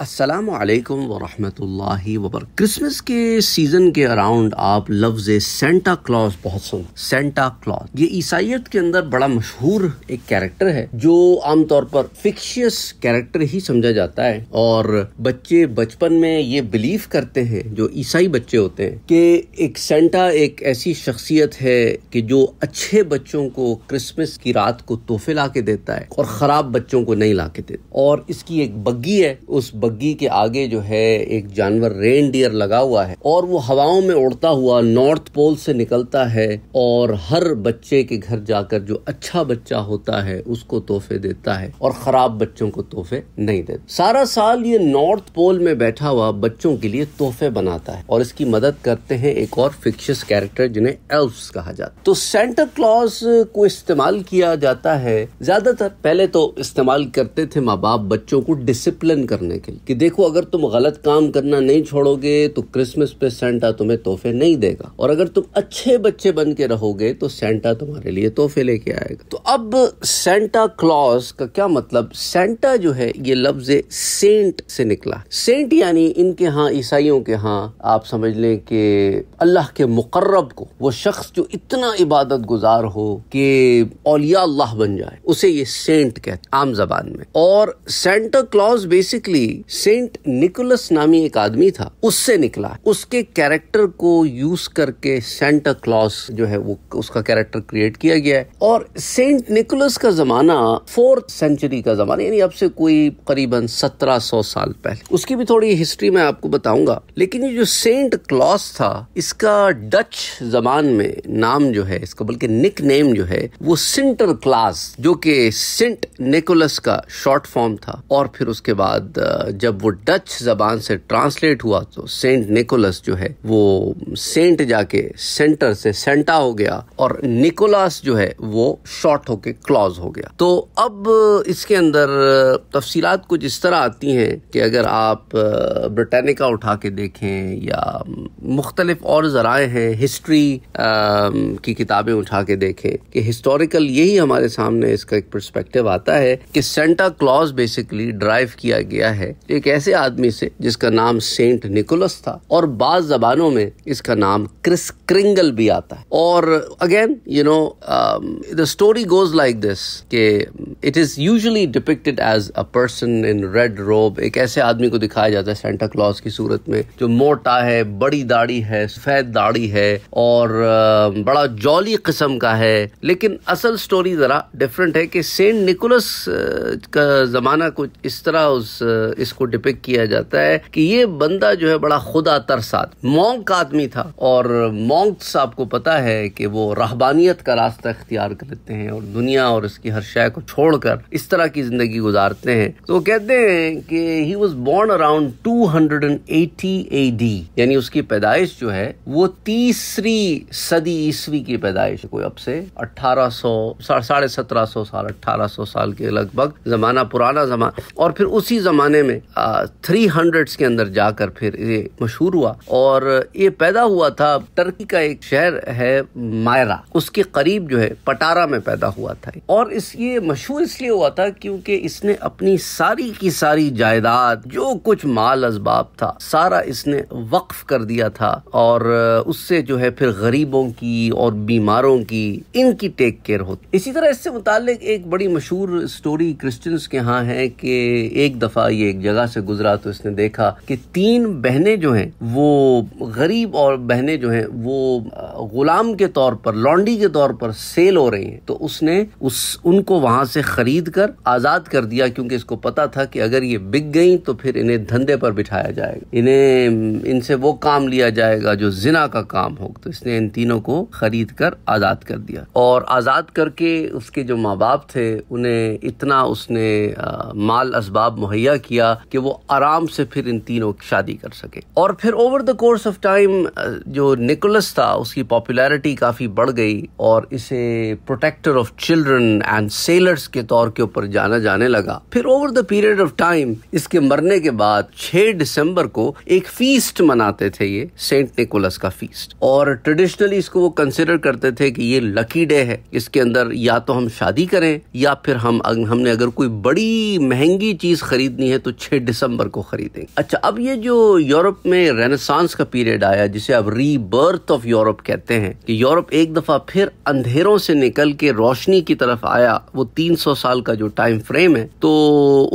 असलकम वरहि वबर क्रिसमस के सीज़न के अराउंड आप लफ्ज़ सेंटा क्लॉज बहुत सुन सेंटा क्लॉज ये ईसाइत के अंदर बड़ा मशहूर एक कैरेक्टर है जो आमतौर पर फिक्शियस कैरेक्टर ही समझा जाता है और बच्चे बचपन में ये बिलीव करते हैं जो ईसाई बच्चे होते हैं कि एक सेंटा एक ऐसी शख्सियत है कि जो अच्छे बच्चों को क्रिसमस की रात को तोहफे ला के देता है और ख़राब बच्चों को नहीं ला के देता और इसकी एक बग्घी है उस बग्गी के आगे जो है एक जानवर रेन डियर लगा हुआ है और वो हवाओं में उड़ता हुआ नॉर्थ पोल से निकलता है और हर बच्चे के घर जाकर जो अच्छा बच्चा होता है उसको तोहफे देता है और खराब बच्चों को तोहफे नहीं देता सारा साल ये नॉर्थ पोल में बैठा हुआ बच्चों के लिए तोहफे बनाता है और इसकी मदद करते हैं एक और फिक्शियस कैरेक्टर जिन्हें एल्व्स कहा जाता तो सेंटर क्लॉज को इस्तेमाल किया जाता है ज्यादातर पहले तो इस्तेमाल करते थे माँ बाप बच्चों को डिसिप्लिन करने के लिए कि देखो अगर तुम गलत काम करना नहीं छोड़ोगे तो क्रिसमस पे सेंटा तुम्हें तोहफे नहीं देगा और अगर तुम अच्छे बच्चे बन के रहोगे तो सेंटा तुम्हारे लिए तोहफे लेके आएगा तो अब सेंटा क्लॉज का क्या मतलब सेंटा जो है ये लफ्ज सेंट से निकला सेंट यानी इनके यहाँ ईसाइयों के यहाँ आप समझ लें कि अल्लाह के मुकर्रब को वो शख्स जो इतना इबादत गुजार हो कि औलिया अल्लाह बन जाए उसे ये सेंट कहते आम जबान में और Santa Claus basically Saint Nicholas नामी एक आदमी था उससे निकला उसके कैरेक्टर को यूज करके सेंटा क्लॉस जो है वो उसका कैरेक्टर क्रिएट किया गया है और सेंट निकोलस का जमाना फोर्थ सेंचुरी का जमाना यानी अब से कोई करीबन सत्रह सौ साल पहले उसकी भी थोड़ी हिस्ट्री मैं आपको बताऊंगा लेकिन ये जो सेंट क्लॉस था इसका डच जबान में नाम जो है इसका बल्कि निक नेम जो है वो सिंटर क्लास जो कि सेंट निकोलस का शॉर्ट फॉर्म था और फिर उसके बाद जब वो डच जबान से ट्रांसलेट हुआ तो सेंट निकोलस जो है वो सेंट जाके सेंटर से सेंटा हो गया और निकोलस जो है वो शॉर्ट होके क्लॉज हो गया तो अब इसके अंदर तफसीलात कुछ इस तरह आती हैं कि अगर आप ब्रिटानिका उठा के देखें या मुख्तलिफ और ज़राए हैं हिस्ट्री की किताबें उठा के देखें कि हिस्टोरिकल यही हमारे सामने इसका एक परस्पेक्टिव आता है कि सेंटा क्लॉज बेसिकली ड्राइव किया गया है एक ऐसे आदमी से जिसका नाम सेंट निकोलस था और बाद जबानों में इसका नाम क्रिस क्रिंगल भी आता है और again you know the story goes like this के it is usually depicted as a person in red robe एक ऐसे आदमी को दिखाया जाता है सेंटा क्लॉज की सूरत में जो मोटा है बड़ी दाढ़ी है सफेद दाढ़ी है और uh, बड़ा जॉली किस्म का है लेकिन असल स्टोरी जरा डिफरेंट है कि सेंट निकोलस uh, का जमाना कुछ इस तरह उस uh, इसको डिपेक्ट किया जाता है कि ये बंदा जो है बड़ा खुदा तरसाद मोंक आदमी था और मोंक्स आपको पता है कि वो रहबानियत का रास्ता अख्तियार कर लेते हैं और दुनिया और इसकी हर शय को छोड़कर इस तरह की जिंदगी गुजारते हैं तो कहते हैं कि he was born around two hundred and eighty A D यानी उसकी पैदाइश जो है वो तीसरी सदी ईस्वी की पैदाइश कोई अब से अट्ठारह सौ साढ़े सत्रह सौ साल अट्ठारह सौ साल के लगभग जमाना पुराना जमाना और फिर उसी जमाने में थ्री हंड्रेड के अंदर जाकर फिर ये मशहूर हुआ और ये पैदा हुआ था टर्की का एक शहर है मायरा उसके करीब जो है पटारा में पैदा हुआ था और इस ये मशहूर इसलिए हुआ था क्योंकि इसने अपनी सारी की सारी जायदाद जो कुछ माल असबाब था सारा इसने वक्फ कर दिया था और उससे जो है फिर गरीबों की और बीमारों की इनकी टेक केयर होती इसी तरह इससे मुतालिक एक बड़ी मशहूर स्टोरी क्रिश्चियंस के यहाँ है कि एक दफ़ा ये एक जगह से गुजरा तो इसने देखा कि तीन बहनें जो हैं वो गरीब और बहनें जो हैं वो गुलाम के तौर पर लॉन्डी के तौर पर सेल हो रही हैं तो उसने उस उनको वहां से खरीद कर आज़ाद कर दिया क्योंकि इसको पता था कि अगर ये बिक गई तो फिर इन्हें धंधे पर बिठाया जाएगा इन्हें इनसे वो काम लिया जाएगा जो जिना का काम हो तो इसने इन तीनों को खरीद कर आज़ाद कर दिया और आज़ाद करके उसके जो माँ बाप थे उन्हें इतना उसने आ, माल इसबाब मुहैया किया कि वो आराम से फिर इन तीनों की शादी कर सके और फिर over the course of time जो निकोलस था उसकी पॉपुलैरिटी काफ़ी बढ़ गई और इसे protector of children and sailors के तौर के ऊपर जाना जाने लगा फिर over the period of time इसके मरने के बाद 6 दिसंबर को एक फीस्ट मनाते थे ये सेंट निकोलस का फीस्ट और ट्रेडिशनली इसको वो कंसिडर करते थे कि ये लकी डे है इसके अंदर या तो हम शादी करें या फिर हम हमने अगर कोई बड़ी महंगी चीज खरीदनी है तो छः दिसंबर को खरीदेंगे अच्छा अब ये जो यूरोप में रेनेसांस का पीरियड आया जिसे अब रीबर्थ ऑफ यूरोप कहते हैं कि यूरोप एक दफा फिर अंधेरों से निकल के रोशनी की तरफ आया वो 300 साल का जो टाइम फ्रेम है तो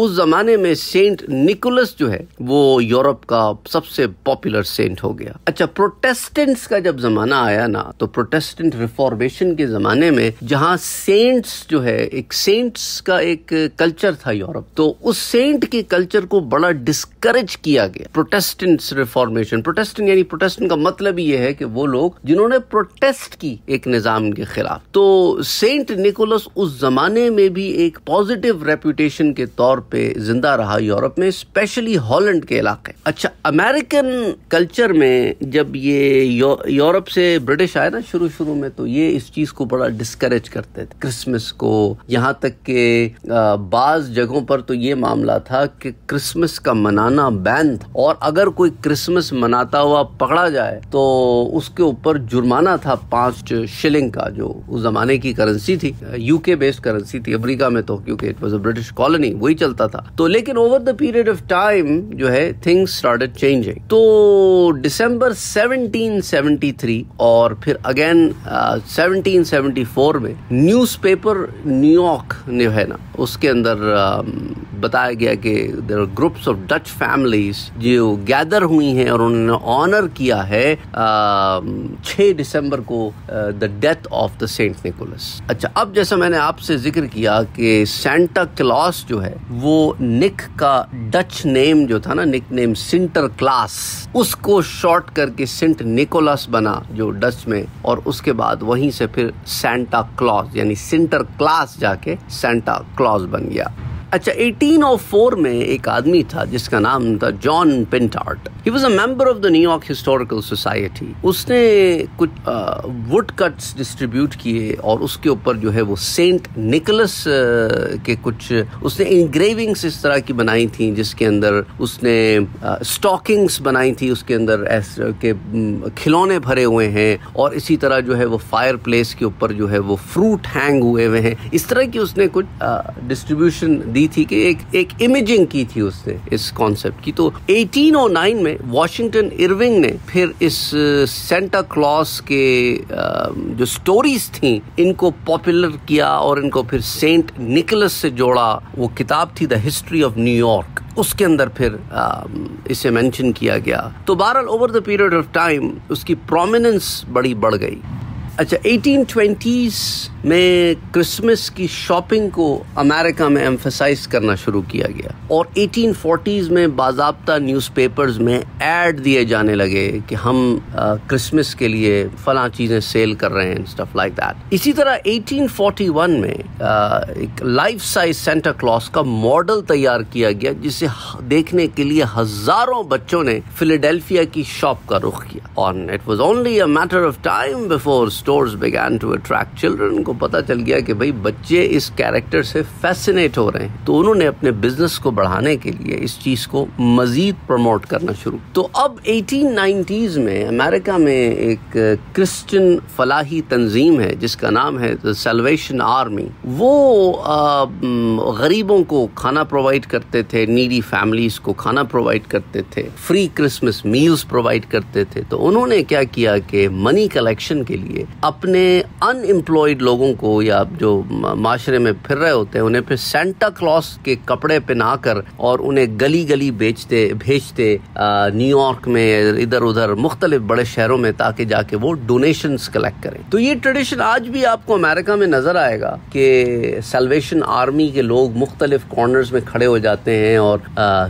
उस जमाने में सेंट निकोलस जो है वो यूरोप का सबसे पॉपुलर सेंट हो गया अच्छा प्रोटेस्टेंट्स का जब जमाना आया ना तो प्रोटेस्टेंट रिफॉर्मेशन के जमाने में जहाँ सेंट्स जो है एक सेंट्स का एक कल्चर था यूरोप तो उस सेंट के कल्चर कल्चर को बड़ा डिस्करेज किया गया प्रोटेस्टेंट रिफॉर्मेशन प्रोटेस्टेंट यानी प्रोटेस्टेंट का मतलब ये है कि वो लोग जिन्होंने प्रोटेस्ट की एक निज़ाम के खिलाफ तो सेंट निकोलस उस जमाने में भी एक पॉजिटिव रेपुटेशन के तौर पे जिंदा रहा यूरोप में स्पेशली हॉलैंड के इलाके अच्छा अमेरिकन कल्चर में जब ये यूरोप से ब्रिटिश आए ना शुरू शुरू में तो ये इस चीज को बड़ा डिस्करेज करते थे क्रिसमस को यहाँ तक के बाज जगहों पर तो ये मामला था कि क्रिसमस का मनाना बैन था और अगर कोई क्रिसमस मनाता हुआ पकड़ा जाए तो उसके ऊपर जुर्माना था पांच शिलिंग का जो उस जमाने की करेंसी थी यूके बेस्ड करेंसी थी अमरीका में तो क्योंकि it was a British colony वही चलता था तो लेकिन over the period of time जो है थिंग्स स्टार्टेड चेंजिंग तो डिसम्बर सेवनटीन सेवनटी थ्री और फिर अगेन सेवनटीन सेवनटी फोर में न्यूज पेपर न्यूयॉर्क जो है ना उसके अंदर uh, बताया गया कि there groups of Dutch families जो गैदर हुई हैं और उन्होंने ऑनर किया है छः दिसंबर को the death of the Saint Nicholas अच्छा अब जैसा मैंने आपसे जिक्र किया कि सेंटा क्लॉस जो है वो निक का डच नेम जो था ना निक नेम सिंटर क्लास उसको शॉर्ट करके सेंट निकोलस बना जो डच में और उसके बाद वहीं से फिर सेंटा क्लॉस यानी सिंटर क्लास जाके सेंटा क्लॉस बन गया अच्छा 1804 में एक आदमी था जिसका नाम था John Pintard he was a member of the New York historical society उसने कुछ वुड कट्स डिस्ट्रीब्यूट किए और उसके ऊपर जो है वो सेंट निकोलस के कुछ उसने इंग्रेविंग्स इस तरह की बनाई थी जिसके अंदर उसने स्टॉकिंग्स बनाई थी उसके अंदर के खिलौने भरे हुए हैं और इसी तरह जो है वो फायर प्लेस के ऊपर जो है वो फ्रूट हैंग हुए हुए हैं इस तरह की उसने कुछ डिस्ट्रीब्यूशन दी ली थी कि एक एक इमेजिंग की थी उसने इस कॉन्सेप्ट की तो 1809 में वॉशिंगटन इरविंग ने फिर इस सेंटा uh, क्लॉस के um, जो स्टोरीज थी इनको पॉपुलर किया और इनको फिर सेंट निकलस से जोड़ा वो किताब थी द हिस्ट्री ऑफ न्यूयॉर्क उसके अंदर फिर आ, um, इसे मेंशन किया गया तो बहरहाल over the period of time उसकी प्रोमिनेंस बड़ी बढ़ गई अच्छा 1820s में क्रिसमस की शॉपिंग को अमेरिका में एम्फेसाइज करना शुरू किया गया और फोर्टीज में बाजाबता न्यूज़पेपर्स में एड दिए जाने लगे कि हम क्रिसमस के लिए फला चीज़ें सेल कर रहे हैं स्टफ लाइक दैट इसी तरह 1841 में आ, एक लाइफ साइज सेंटा क्लॉस का मॉडल तैयार किया गया जिसे देखने के लिए हजारों बच्चों ने फिलेडेल्फिया की शॉप का रुख किया और it was only a matter of time before stores began to attract children उनको पता चल गया कि भाई बच्चे इस कैरेक्टर से फैसिनेट हो रहे हैं तो उन्होंने अपने बिजनेस को बढ़ाने के लिए इस चीज को मजीद प्रमोट करना शुरू तो अब एटीन में अमेरिका में एक क्रिश्चियन uh, फलाही तंजीम है जिसका नाम है सेलवेशन आर्मी वो uh, mm, गरीबों को खाना प्रोवाइड करते थे नीडी फैमिलीज को खाना प्रोवाइड करते थे फ्री क्रिसमस मील्स प्रोवाइड करते थे तो उन्होंने क्या किया कि मनी कलेक्शन के लिए अपने अनएम्प्लॉयड लोगों को या जो माशरे में फिर रहे होते हैं उन्हें फिर सेंटा क्लॉस के कपड़े पहना कर और उन्हें गली गली बेचते भेजते न्यूयॉर्क में इधर उधर मुख्तलिफ बड़े शहरों में ताकि जाके वो डोनेशन कलेक्ट करें तो ये ट्रेडिशन आज भी आपको अमेरिका में नज़र आएगा कि सेल्वेशन आर्मी के लोग मुख्तलिफ कॉर्नर्स में खड़े हो जाते हैं और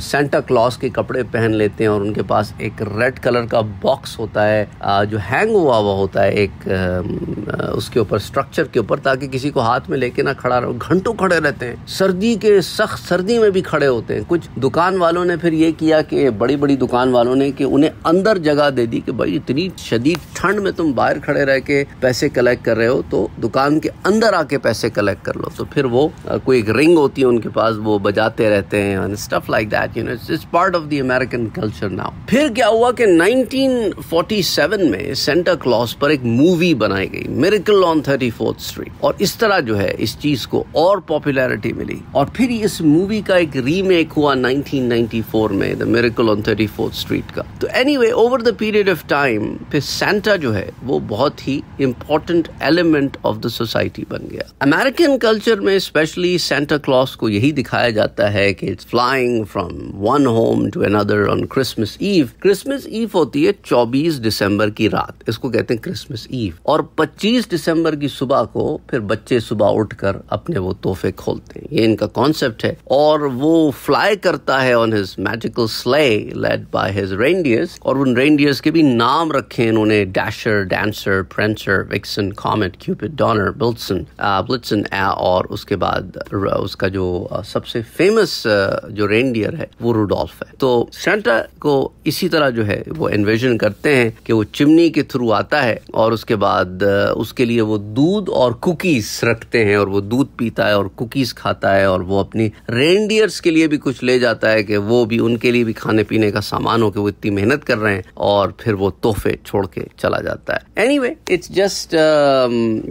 सेंटा क्लॉस के कपड़े पहन लेते हैं और उनके पास एक रेड कलर का बॉक्स होता है आ, जो हैंग हुआ हुआ होता है एक उसके ऊपर स्ट्रक्चर के ऊपर ताकि किसी को हाथ में लेके ना खड़ा रहो घंटों खड़े रहते हैं सर्दी के सख्त सर्दी में भी खड़े होते हैं कुछ दुकान वालों ने फिर ये किया कि बड़ी बड़ी दुकान वालों ने कि उन्हें अंदर जगह दे दी कि भाई इतनी शदीद ठंड में तुम बाहर खड़े रह के पैसे कलेक्ट कर रहे हो तो दुकान के अंदर आके पैसे कलेक्ट कर लो तो फिर वो कोई एक रिंग होती है उनके पास वो बजाते रहते हैं and stuff like that you know it's part of the American culture now फिर क्या हुआ कि 1947 में सेंटा क्लॉस पर एक मूवी बनाई गई Miracle on Thirty Fourth Street और इस तरह जो है इस चीज को और पॉपुलैरिटी मिली और फिर इस मूवी का एक रीमेक हुआ 1994 में the Miracle on Thirty Fourth Street का तो anyway over the period of time फिर सेंटा जो है वो बहुत ही important element of the society बन गया अमेरिकन कल्चर में स्पेशली सेंटा क्लॉस को यही दिखाया जाता है कि it's flying from one home to another on Christmas Eve Christmas Eve होती है 24 दिसंबर की रात इसको कहते हैं क्रिसमस ईव और 25 दिसंबर की सुबह को फिर बच्चे सुबह उठकर अपने वो तोहफे खोलते हैं ये इनका कॉन्सेप्ट है और वो फ्लाई करता है on his magical sleigh led by his reindeers और उन रेंडियर्स के भी नाम रखे इन्होंने Dasher Dancer Prancer Vixen Comet Cupid Donner Blitzen Blitzen और उसके बाद उसका जो uh, सबसे फेमस uh, जो रेंडियर है वो रूडोल्फ है तो सेंटा को इसी तरह जो है वो इन्वेजन करते हैं कि वो चिमनी के थ्रू आता है और उसके बाद बाद उसके लिए वो दूध और कुकीज रखते हैं और वो दूध पीता है और कुकीज खाता है और वो अपनी रेंडियर्स के लिए भी कुछ ले जाता है कि वो भी उनके लिए भी खाने पीने का सामान हो कि वो इतनी मेहनत कर रहे हैं और फिर वो तोहफे छोड़ के चला जाता है एनी वे इट्स जस्ट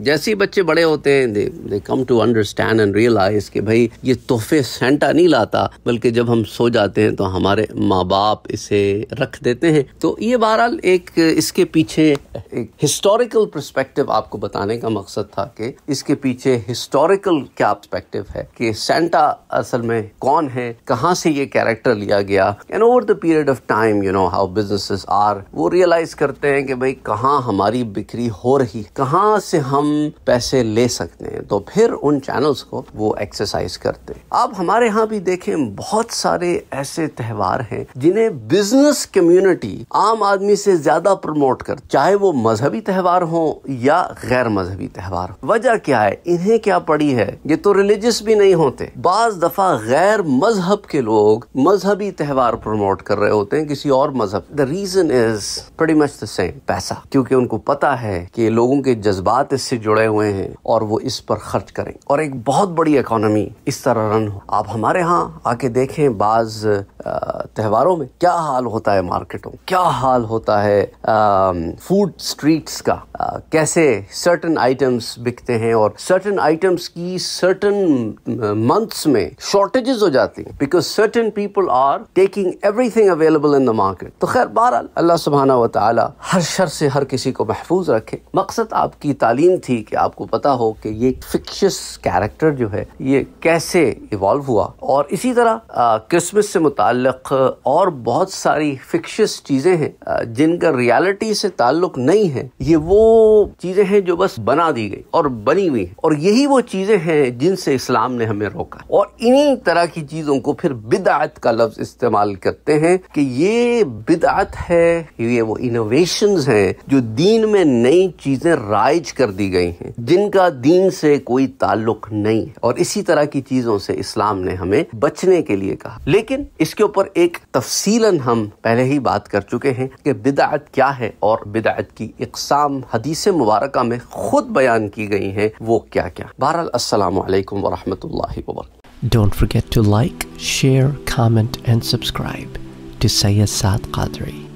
जैसे ही बच्चे बड़े होते हैं they they come to understand and realize कि भाई ये तोहफे सेंटा नहीं लाता बल्कि जब हम सो जाते हैं तो हमारे माँ बाप इसे रख देते हैं तो ये बहरहाल एक इसके पीछे एक हिस्टोरिकल पर्सपेक्टिव आपको बताने का मकसद था कि इसके पीछे हिस्टोरिकल क्या पर्सपेक्टिव है कि सेंटा असल में कौन है कहाँ से ये कैरेक्टर लिया गया and over the period of time you know how business are वो रियलाइज करते हैं कि भाई कहाँ हमारी बिक्री हो रही है कहाँ से हम पैसे ले सकते हैं तो फिर उन चैनल्स को वो एक्सरसाइज करते हैं आप हमारे यहाँ भी देखें बहुत सारे ऐसे त्यौहार हैं जिन्हें बिजनेस कम्युनिटी आम आदमी से ज्यादा प्रमोट कर चाहे वो मजहबी त्यौहार हो हों या गैर मजहबी त्यौहार वजह क्या है इन्हें क्या पड़ी है ये तो रिलीजियस भी नहीं होते बाज दफा गैर मजहब के लोग मजहबी त्यौहार प्रमोट कर रहे होते हैं किसी और मजहब the reason is very much the same पैसा क्योंकि उनको पता है कि लोगों के जज्बात इससे जुड़े हुए हैं और वो इस पर खर्च करें और एक बहुत बड़ी इकोनॉमी इस तरह रन हो आप हमारे यहाँ आके देखें बाज त्योहारों में क्या हाल होता है मार्केटों क्या हाल होता है फूड स्ट्रीट्स का आ, कैसे सर्टन आइटम्स बिकते हैं और सर्टन आइटम्स की सर्टन मंथ्स uh, में शॉर्टेजेस हो जाती हैं because certain people are taking everything available in the market तो खैर बहरहाल अल्लाह सुबहाना व ताली हर शर से हर किसी को महफूज रखे मकसद आपकी तालीम थी कि आपको पता हो कि ये फिक्शस कैरेक्टर जो है ये कैसे इवॉल्व हुआ और इसी तरह क्रिसमस uh, से मुतक uh, और बहुत सारी फिक्शस चीज़ें हैं जिनका रियलिटी से ताल्लुक नहीं है ये वो चीजें हैं जो बस बना दी गई और बनी हुई और यही वो चीजें हैं जिनसे इस्लाम ने हमें रोका और इन्हीं तरह की चीजों को फिर बिदात का लफ्ज इस्तेमाल करते हैं कि ये बिदात है ये वो इनोवेशन हैं जो दीन में नई चीजें राइज कर दी गई हैं जिनका दीन से कोई ताल्लुक नहीं और इसी तरह की चीजों से इस्लाम ने हमें बचने के लिए कहा लेकिन इसके ऊपर एक तफसीलन हम पहले ही बात कर चुके हैं कि बिदात क्या है और बिदात की इकसाम हदीस हदीस मुबारक में खुद बयान की गई हैं वो क्या क्या बहरहाल असल वरम don't forget to like share comment and subscribe to Syed Qadri